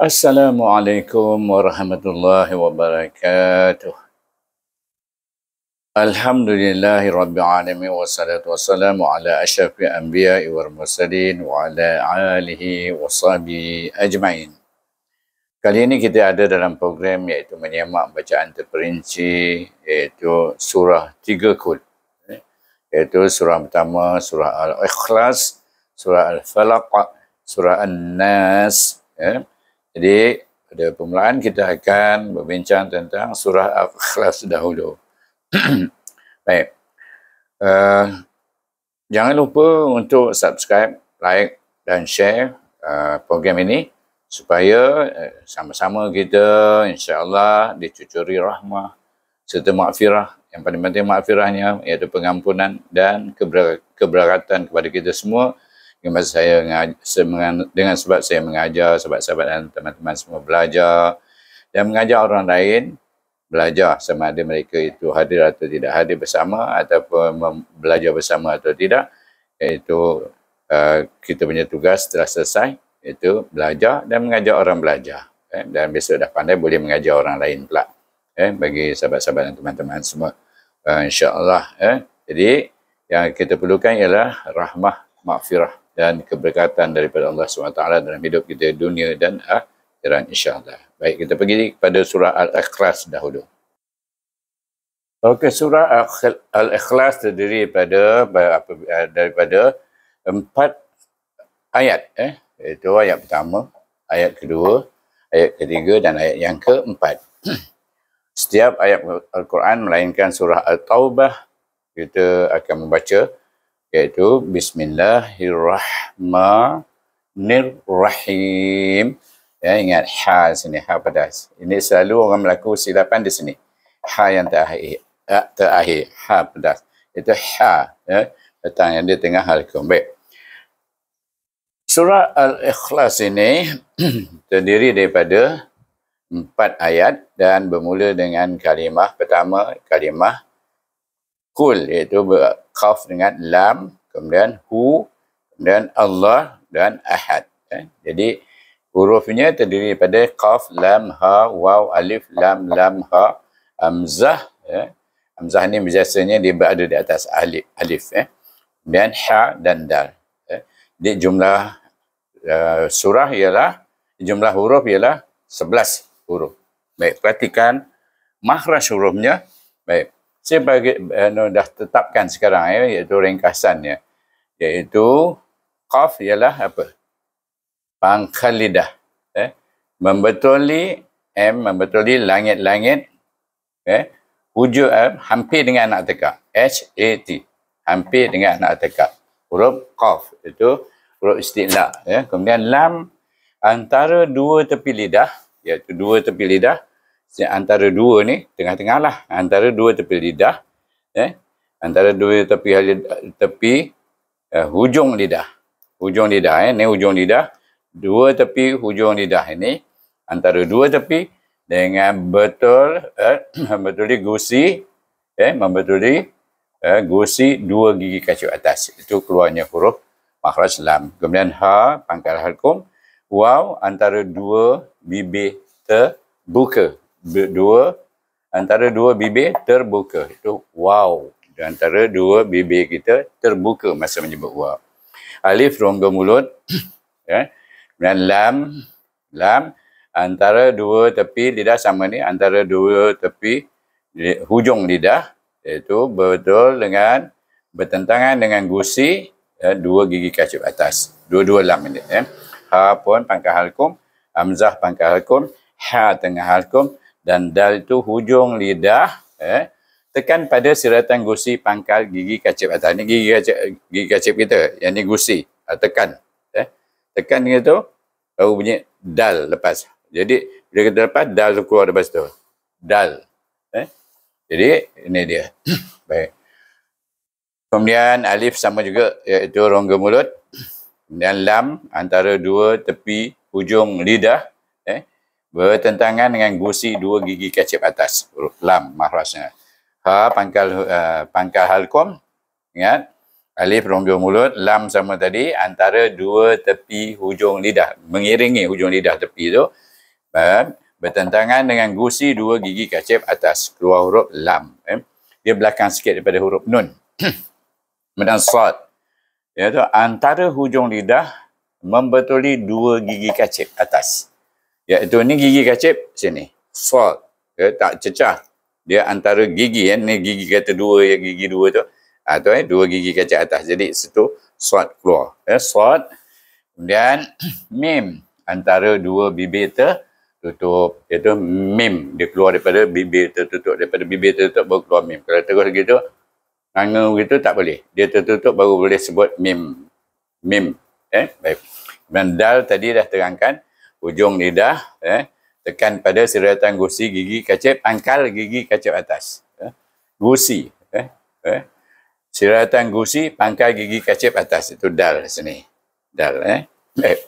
Assalamualaikum warahmatullahi wabarakatuh. Alhamdulillahi rabbil wa wa wassalatu wa ala ashafi anbiya wal mursalin wa ala alihi wa washabihi ajmain. Kali ini kita ada dalam program iaitu menyemak bacaan terperinci iaitu surah tiga kul. Iaitu surah pertama surah Al-Ikhlas, surah Al-Falaq, surah al nas ya. Jadi pada permulaan kita akan berbincang tentang surah Al-Ikhlas dahulu. Baik. Uh, jangan lupa untuk subscribe, like dan share uh, program ini supaya uh, sama-sama kita insya-Allah dicucuri rahmah serta makfirah yang paling penting makfirahnya iaitu pengampunan dan keberkatan kepada kita semua dengan masa saya dengan sebab saya mengajar sebab sahabat dan teman-teman semua belajar dan mengajar orang lain belajar sama ada mereka itu hadir atau tidak hadir bersama ataupun belajar bersama atau tidak iaitu uh, kita punya tugas telah selesai iaitu belajar dan mengajar orang belajar eh, dan besok dah pandai boleh mengajar orang lain pula eh, bagi sahabat-sahabat dan teman-teman semua uh, insyaAllah eh. jadi yang kita perlukan ialah rahmah makfirah dan keberkatan daripada Allah SWT dalam hidup kita dunia dan akhirat insyaAllah. Baik, kita pergi kepada surah Al-Ikhlas dahulu. Okey, surah Al-Ikhlas terdiri daripada, eh, daripada empat ayat. Eh? Itu ayat pertama, ayat kedua, ayat ketiga dan ayat yang keempat. Setiap ayat Al-Quran melainkan surah Al-Taubah, kita akan membaca yaitu Bismillahirrahmanirrahim. Ya, ingat ha sini ha pada ini selalu orang melaku silapan di sini ha yang terakhir ha, terakhir ha pada itu ha ya datang yang di tengah halkum baik surah al-ikhlas ini terdiri daripada empat ayat dan bermula dengan kalimah pertama kalimah kul iaitu berkaf dengan lam kemudian hu kemudian Allah dan ahad eh? jadi hurufnya terdiri daripada qaf lam ha waw alif lam lam ha amzah eh? Ya. amzah ni biasanya dia berada di atas alif alif eh dan ha dan dal ya. eh? jadi jumlah uh, surah ialah jumlah huruf ialah 11 huruf baik perhatikan makhraj hurufnya baik saya bagi, uh, dah tetapkan sekarang ya, iaitu ringkasannya. Iaitu, Qaf ialah apa? Pangkalidah. Eh? Membetuli, M membetuli langit-langit. Eh? Hujud, eh? hampir dengan anak teka. H-A-T. Hampir dengan anak teka. Huruf Qaf. Itu huruf istilah. Eh? Kemudian, Lam antara dua tepi lidah, iaitu dua tepi lidah, antara dua ni tengah-tengah lah antara dua tepi lidah eh antara dua tepi tepi uh, hujung lidah hujung lidah eh ni hujung lidah dua tepi hujung lidah ini antara dua tepi dengan betul eh, membetuli gusi eh membetuli eh, gusi dua gigi kacau atas itu keluarnya huruf makhraj lam kemudian ha pangkal halkum wow antara dua bibir terbuka dua antara dua bibir terbuka. Itu wow. Di antara dua bibir kita terbuka masa menyebut wow. Alif rongga mulut. ya. Dan lam. Lam. Antara dua tepi lidah sama ni. Antara dua tepi hujung lidah. Iaitu betul dengan bertentangan dengan gusi ya, dua gigi kacip atas. Dua-dua lam ini. Ya. Ha pun pangkah halkum. Hamzah pangkah halkum. Ha tengah halkum dan dal itu hujung lidah eh tekan pada siratan gusi pangkal gigi kacip atas ni gigi kacip gigi kacip kita yang ni gusi ha, tekan eh tekan dia tu baru bunyi dal lepas jadi bila kita lepas dal tu keluar lepas tu dal eh jadi ini dia baik kemudian alif sama juga iaitu rongga mulut dan lam antara dua tepi hujung lidah bertentangan dengan gusi dua gigi kecip atas huruf lam mahrasnya ha pangkal uh, pangkal halkum ingat ya. alif rongga mulut lam sama tadi antara dua tepi hujung lidah mengiringi hujung lidah tepi tu ha, bertentangan dengan gusi dua gigi kecip atas keluar huruf lam eh. dia belakang sikit daripada huruf nun kemudian sod iaitu ya antara hujung lidah membetuli dua gigi kecip atas iaitu ya, ni gigi kacip sini fall ya, tak cecah dia antara gigi ya, ni gigi kata dua ya gigi dua tu atau ah, eh dua gigi kacip atas jadi situ swat keluar ya swat kemudian mim antara dua bibir tu tertutup iaitu mim dia keluar daripada bibir tu tutup daripada bibir tu tutup baru keluar mim kalau terus gitu nganga gitu tak boleh dia tertutup baru boleh sebut mim mim eh baik dan dal tadi dah terangkan hujung lidah eh, tekan pada siratan gusi gigi kacip pangkal gigi kacip atas eh, gusi eh, eh, siratan gusi pangkal gigi kacip atas itu dal sini dal eh, eh.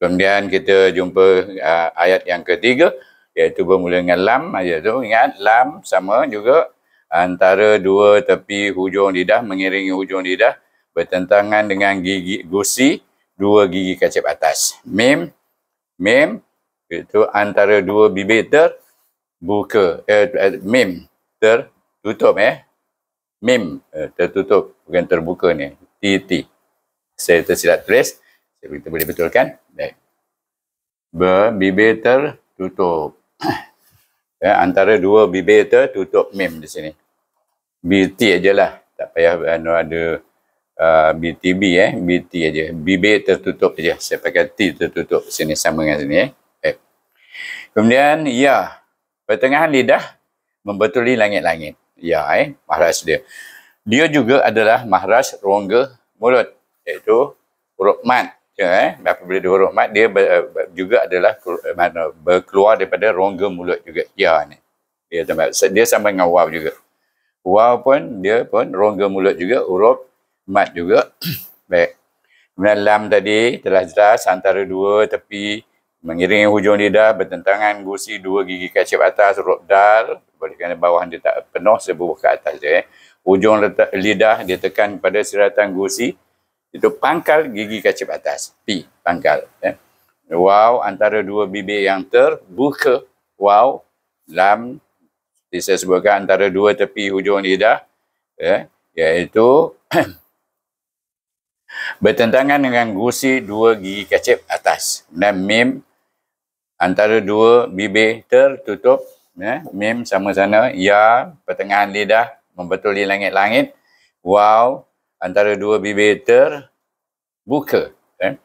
kemudian kita jumpa uh, ayat yang ketiga iaitu bermula dengan lam ayat tu ingat lam sama juga antara dua tepi hujung lidah mengiringi hujung lidah bertentangan dengan gigi gusi dua gigi kacip atas mim mem itu antara dua bibir terbuka eh, eh mem tertutup eh mem eh, tertutup bukan terbuka ni tt saya tersilap tulis kita boleh betulkan baik bibir tertutup eh, antara dua bibir tertutup mem di sini bt ajalah tak payah anu ada, ada BTB uh, eh BT aja BB tertutup aja saya pakai T tertutup sini sama dengan sini eh, eh. kemudian ya pertengahan lidah membetuli langit-langit ya eh mahras dia dia juga adalah mahras rongga mulut iaitu huruf mat ya eh apabila dia huruf mat dia ber, ber, juga adalah eh, mana berkeluar daripada rongga mulut juga ya ni dia tempat dia sama dengan waw juga waw pun dia pun rongga mulut juga huruf mat juga. Baik. Kemudian lam tadi telah jelas antara dua tepi mengiringi hujung lidah bertentangan gusi dua gigi kacip atas rup dal. Boleh kena bawah dia tak penuh sebuah ke atas je. Eh. Hujung letak, lidah ditekan pada siratan gusi. Itu pangkal gigi kacip atas. P. Pangkal. Eh. Wow antara dua bibir yang terbuka. Wow. Lam. Disebutkan antara dua tepi hujung lidah. Eh, iaitu bertentangan dengan gusi dua gigi kacip atas dan mim antara dua bibir tertutup ya, mim sama sana ya pertengahan lidah membetuli langit-langit wow antara dua bibir buka. eh.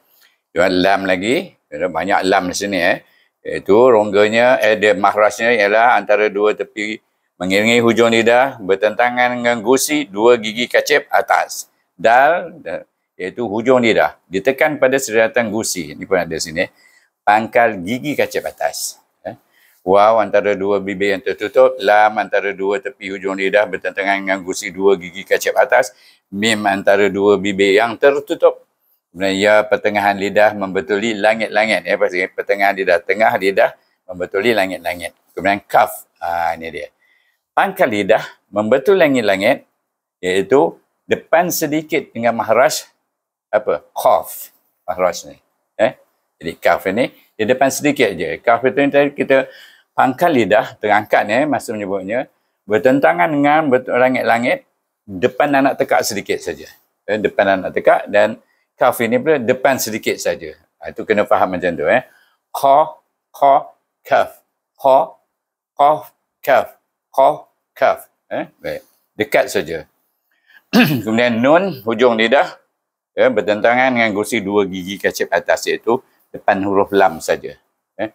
Ya. lam lagi ada banyak lam di sini eh ya. itu rongganya eh dia mahrasnya ialah antara dua tepi mengiringi hujung lidah bertentangan dengan gusi dua gigi kacip atas dal, dal iaitu hujung lidah. Ditekan pada sederhatan gusi. Ini pun ada sini. Pangkal gigi kaca batas. Ya. Wow, antara dua bibir yang tertutup. Lam antara dua tepi hujung lidah bertentangan dengan gusi dua gigi kaca atas. Mim antara dua bibir yang tertutup. Kemudian ya, pertengahan lidah membetuli langit-langit. Ya, pasti pertengahan lidah. Tengah lidah membetuli langit-langit. Kemudian kaf. Ha, ini dia. Pangkal lidah membetul langit-langit. Iaitu depan sedikit dengan mahras apa khaf mahraj ni eh jadi kaf ini di depan sedikit je kaf itu ni tadi kita pangkal lidah terangkat ni eh, masa menyebutnya bertentangan dengan langit-langit depan anak tekak sedikit saja eh, depan anak tekak dan kaf ini pula depan sedikit saja ha, itu kena faham macam tu eh kha kha kaf kha kha kaf kha kaf eh baik dekat saja kemudian nun hujung lidah ya, bertentangan dengan kursi dua gigi kecip atas itu depan huruf lam saja. Ya.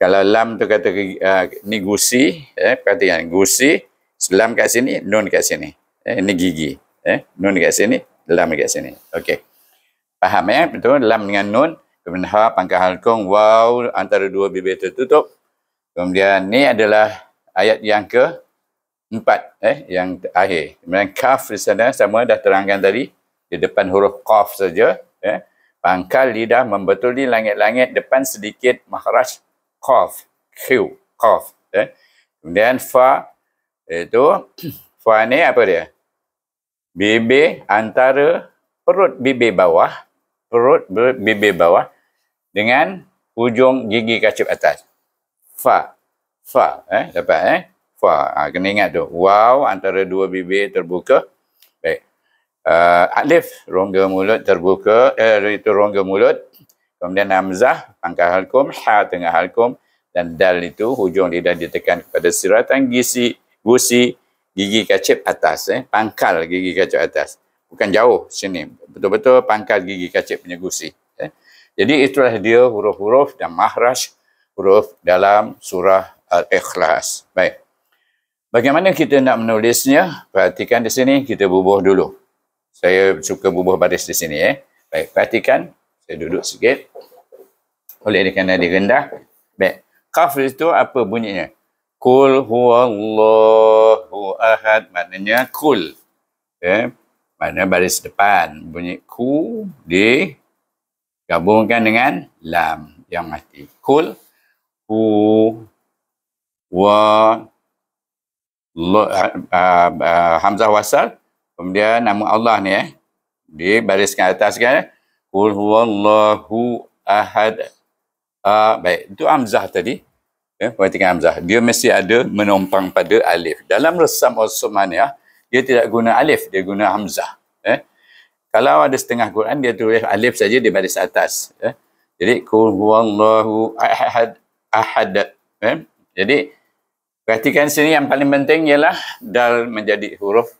Kalau lam tu kata uh, ni gusi, ya, perhatikan gusi, selam kat sini, nun kat sini. Ya, ini gigi. Ya. Nun kat sini, lam kat sini. Okey. Faham ya? Betul? Lam dengan nun. Kemudian ha, pangkah halkung, wow, antara dua bibir tertutup. Kemudian ni adalah ayat yang ke empat eh ya, yang akhir. Kemudian kaf di sana sama dah terangkan tadi di depan huruf qaf saja eh pangkal lidah membetuli langit-langit depan sedikit makhraj qaf q qaf eh kemudian fa itu fa ni apa dia BB antara perut BB bawah perut BB bawah dengan ujung gigi kacip atas fa fa eh dapat eh fa ha, kena ingat tu wow antara dua bibir terbuka uh, alif rongga mulut terbuka eh, itu rongga mulut kemudian hamzah pangkal halkum ha tengah halkum dan dal itu hujung lidah ditekan kepada siratan gisi gusi gigi kacip atas eh pangkal gigi kacip atas bukan jauh sini betul-betul pangkal gigi kacip punya gusi eh jadi itulah dia huruf-huruf dan mahraj huruf dalam surah al-ikhlas baik Bagaimana kita nak menulisnya? Perhatikan di sini, kita bubuh dulu saya suka bubuh baris di sini eh. Baik, perhatikan. Saya duduk sikit. Oleh ini kerana dia rendah. Baik. Qaf itu apa bunyinya? Kul huwallahu ahad. Maknanya kul. Eh? Ya. Maknanya baris depan. Bunyi ku di gabungkan dengan lam yang mati. Kul hu wa la, uh, uh, hamzah wasal Kemudian nama Allah ni eh. Di bariskan atas kan. Eh. huwallahu ahad. Uh, baik, itu Amzah tadi. Ya, eh, perhatikan Amzah. Dia mesti ada menumpang pada alif. Dalam resam Osmaniyah, dia tidak guna alif. Dia guna Amzah. Eh. Ya. Kalau ada setengah Quran, dia tulis alif saja di baris atas. Eh. Jadi, Kul huwallahu ahad. ahad. Eh. Jadi, perhatikan sini yang paling penting ialah dal menjadi huruf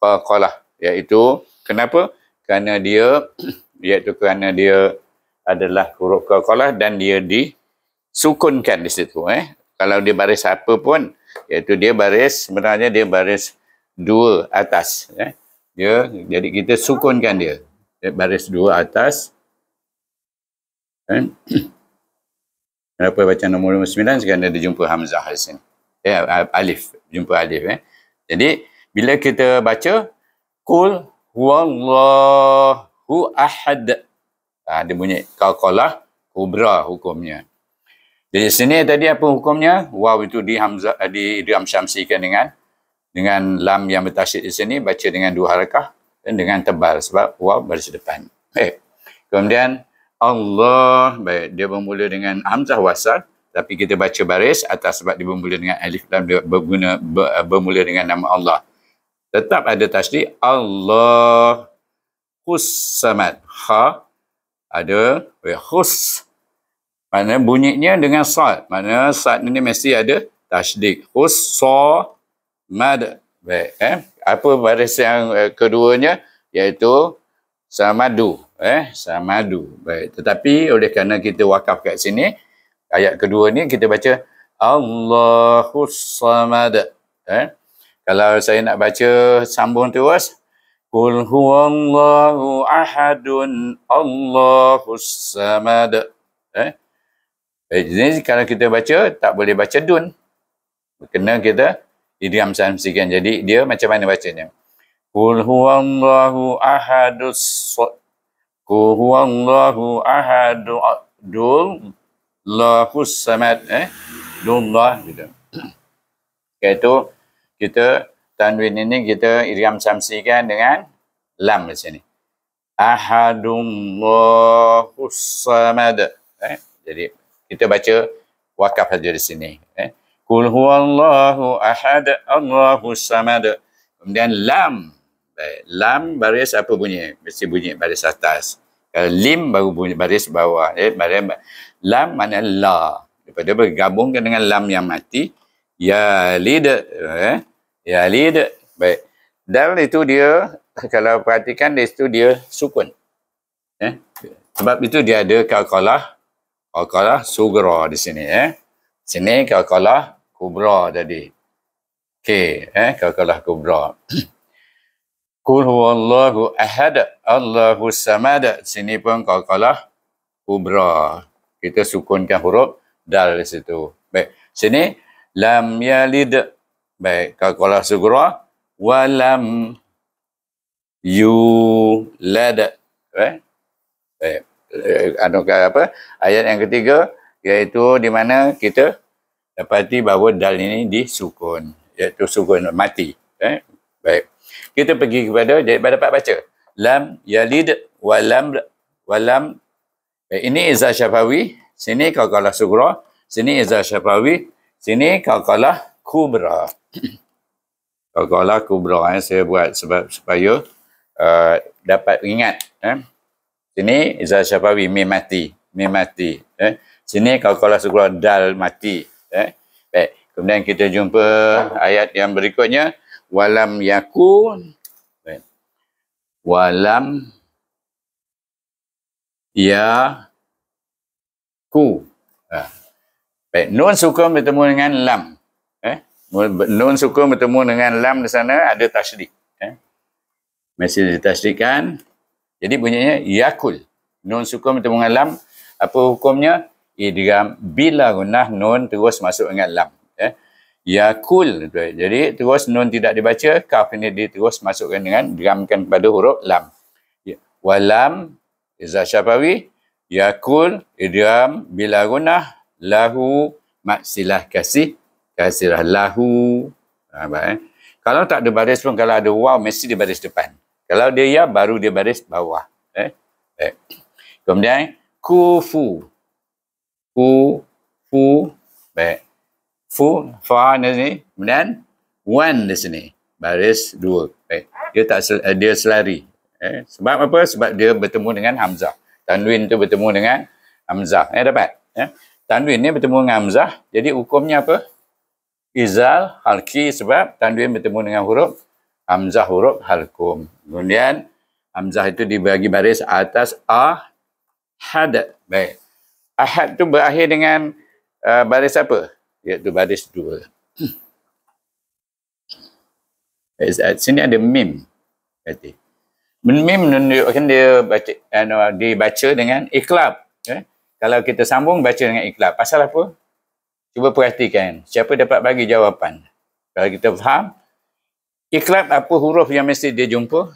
faqalah iaitu kenapa kerana dia iaitu kerana dia adalah huruf qalqalah dan dia disukunkan di situ eh kalau dia baris apa pun iaitu dia baris sebenarnya dia baris dua atas eh dia jadi kita sukunkan dia baris dua atas eh? kenapa baca nombor 9 sekarang dia jumpa hamzah di ya eh, alif jumpa alif eh jadi bila kita baca kul huwallahu ahad ha, dia bunyi qalqalah kubra hukumnya jadi sini tadi apa hukumnya waw itu di hamzah eh, di diam syamsikan dengan dengan lam yang bertasydid di sini baca dengan dua harakah dan dengan tebal sebab waw baris depan baik. kemudian Allah baik dia bermula dengan hamzah wasal tapi kita baca baris atas sebab dia bermula dengan alif lam dia berguna, ber, eh, bermula dengan nama Allah tetap ada tasdid Allah Hussamad ha ada hus mana bunyinya dengan sad mana sad ini mesti ada tasdid Hussamad baik eh apa baris yang eh, keduanya iaitu samadu eh samadu baik tetapi oleh kerana kita wakaf kat sini ayat kedua ni kita baca Allahus samad eh kalau saya nak baca sambung terus. Kul huwallahu ahadun Allahus samad. Eh? Eh, ini kalau kita baca, tak boleh baca dun. Kena kita idiam sanfisikan. Jadi dia macam mana bacanya? Kul huwallahu ahadus Kul huwallahu ahadul dul lahus samad. Eh? lah, Gitu. Iaitu, okay, kita tanwin ini kita idgham samsikan dengan lam di sini. Ahadullahu samad. Eh, jadi kita baca wakaf saja di sini. Eh. Kul huwallahu ahad Allahu samad. Kemudian lam. Baik, eh, lam baris apa bunyi? Mesti bunyi baris atas. Kalau lim baru bunyi baris bawah. Eh, baris, lam mana la. Daripada bergabungkan dengan lam yang mati. Ya lidah. Eh. Ya lid. Baik. Dal itu dia kalau perhatikan di situ dia sukun. Eh? Sebab itu dia ada kalkalah kalkalah sugra di sini eh. Sini kalkalah kubra tadi. Okey, eh kalkalah kubra. Qul huwallahu ahad, Allahu samad. Sini pun kalkalah kubra. Kita sukunkan huruf dal di situ. Baik. Sini lam yalid Baik, kalau segera walam you led eh? Baik. Eh, Anukah apa? Ayat yang ketiga iaitu di mana kita dapati bahawa dal ini disukun iaitu sukun mati eh? baik kita pergi kepada pada dapat baca lam yalid walam walam eh, ini iza syafawi sini kalkalah sugra sini iza syafawi sini kalkalah kubra Kalau aku berdoa, eh, saya buat sebab supaya uh, dapat ingat. Eh. Sini, Izzah Syafawi, mi mati. Mi mati. Eh. Sini, kalau kalau dal mati. Eh. Baik. Kemudian kita jumpa ayat yang berikutnya. Walam yakun. Baik. Walam ya ku. Ah. Baik. Nun suka bertemu dengan lam. Nun sukun bertemu dengan lam di sana ada tasydid. Eh? Ya. Mesti ditasydidkan. Jadi bunyinya yakul. Nun sukun bertemu dengan lam apa hukumnya? Idgham bila gunah nun terus masuk dengan lam. Eh? Yakul. Jadi terus nun tidak dibaca, kaf ini dia terus masukkan dengan digamkan kepada huruf lam. Ya. Walam izah syafawi yakul idgham bila gunah lahu maksilah kasih kasirah lahu. Nampak ha, eh? Kalau tak ada baris pun, kalau ada wow, mesti dia baris depan. Kalau dia ya, baru dia baris bawah. Eh? eh. Kemudian, kufu. Ku, fu. Baik. Fu, fa di sini. Kemudian, wan di sini. Baris dua. Baik. Dia tak sel, eh, dia selari. Eh. Sebab apa? Sebab dia bertemu dengan Hamzah. Tanwin tu bertemu dengan Hamzah. Eh, dapat? Eh. Tanwin ni bertemu dengan Hamzah. Jadi, hukumnya apa? izal halki sebab tanwin bertemu dengan huruf hamzah huruf halkum kemudian hamzah itu dibagi baris atas a had baik ahad tu berakhir dengan uh, baris apa iaitu baris dua baik, hmm. sini ada mim kata mim menunjukkan dia baca, uh, dibaca dengan ikhlab eh? kalau kita sambung baca dengan ikhlab pasal apa Cuba perhatikan siapa dapat bagi jawapan. Kalau kita faham, ikhlab apa huruf yang mesti dia jumpa?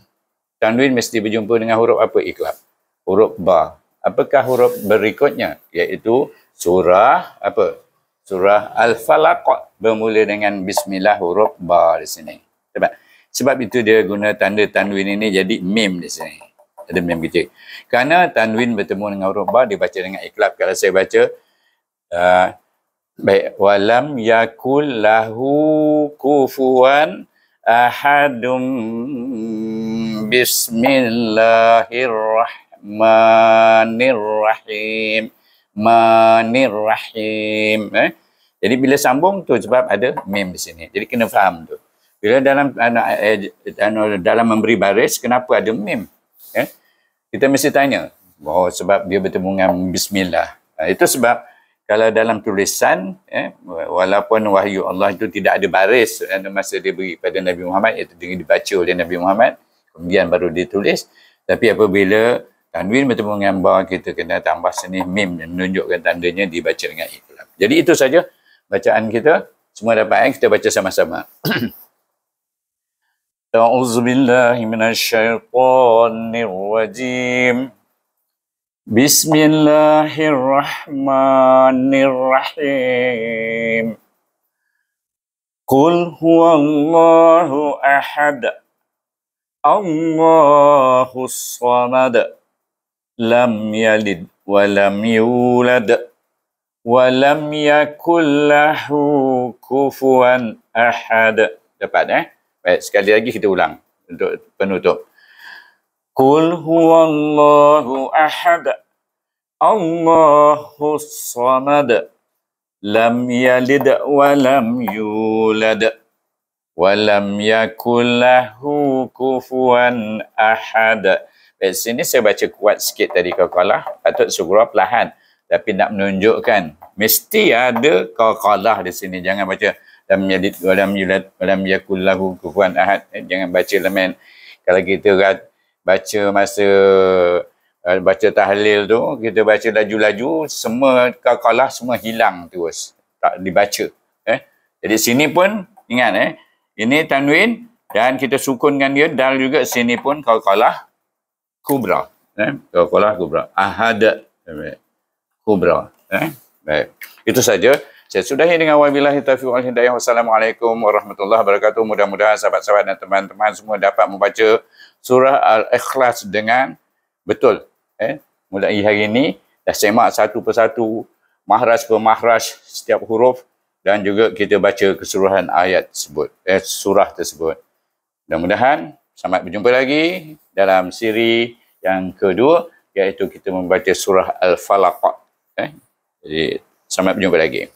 Tanwin mesti berjumpa dengan huruf apa ikhlab? Huruf ba. Apakah huruf berikutnya? Iaitu surah apa? Surah Al-Falaq bermula dengan bismillah huruf ba di sini. Sebab sebab itu dia guna tanda tanwin ini jadi mim di sini. Ada mim kecil. Kerana tanwin bertemu dengan huruf ba dibaca dengan ikhlab. Kalau saya baca uh, Baik, walam yakul lahu kufuan ahadum bismillahirrahmanirrahim. Manirrahim. Eh? Jadi bila sambung tu sebab ada mim di sini. Jadi kena faham tu. Bila dalam eh, dalam memberi baris, kenapa ada mim? Eh? Kita mesti tanya. Oh, sebab dia bertemu dengan bismillah. itu sebab kalau dalam tulisan eh, walaupun wahyu Allah itu tidak ada baris eh, masa dia beri pada Nabi Muhammad itu dia dibaca oleh Nabi Muhammad kemudian baru ditulis tapi apabila tanwin bertemu dengan ba kita kena tambah seni mim yang menunjukkan tandanya dibaca dengan ikhlas jadi itu saja bacaan kita semua dapat eh? kita baca sama-sama أعوذ بالله من الشيطان الرجيم Bismillahirrahmanirrahim. Qul huwallahu ahad. Allahu samad. Lam yalid wa lam yulad wa lam yakul lahu ahad. Dapat eh? Baik, sekali lagi kita ulang untuk penutup. Qul Allahu ahad Allahu samad Lam yalid wa lam yulad Wa lam yakullahu kufuan ahad Di sini saya baca kuat sikit tadi kakalah Patut segera perlahan Tapi nak menunjukkan Mesti ada kakalah di sini Jangan baca Lam yalid wa lam yulad Wa lam yakullahu kufuan ahad eh, Jangan baca lemen Kalau kita rasa baca masa uh, baca tahlil tu kita baca laju-laju semua kalah semua hilang terus tak dibaca eh jadi sini pun ingat eh ini tanwin dan kita sukunkan dia dal juga sini pun kau kalah kubra eh kau kalah kubra ahad eh, kubra eh baik itu saja saya sudahi dengan wabillahi taufiq wal hidayah. Wassalamualaikum warahmatullahi wabarakatuh. Mudah-mudahan sahabat-sahabat dan teman-teman semua dapat membaca surah Al-Ikhlas dengan betul. Eh? Mulai hari ini dah semak satu persatu mahras per mahras setiap huruf dan juga kita baca keseluruhan ayat tersebut, eh, surah tersebut. Mudah-mudahan sampai berjumpa lagi dalam siri yang kedua iaitu kita membaca surah Al-Falaq. Eh? Jadi sampai berjumpa lagi.